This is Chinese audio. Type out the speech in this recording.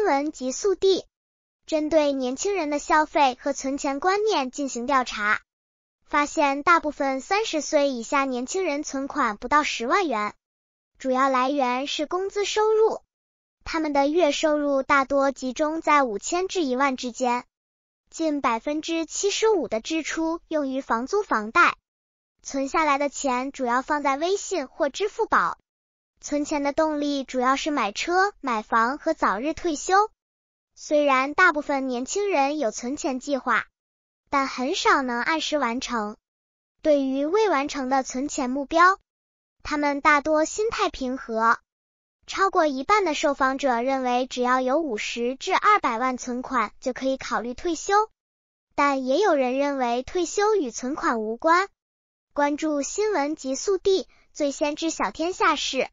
新闻极速递，针对年轻人的消费和存钱观念进行调查，发现大部分三十岁以下年轻人存款不到十万元，主要来源是工资收入。他们的月收入大多集中在五千至一万之间，近百分之七十五的支出用于房租房贷，存下来的钱主要放在微信或支付宝。存钱的动力主要是买车、买房和早日退休。虽然大部分年轻人有存钱计划，但很少能按时完成。对于未完成的存钱目标，他们大多心态平和。超过一半的受访者认为，只要有五十至二百万存款就可以考虑退休，但也有人认为退休与存款无关。关注新闻极速递，最先知晓天下事。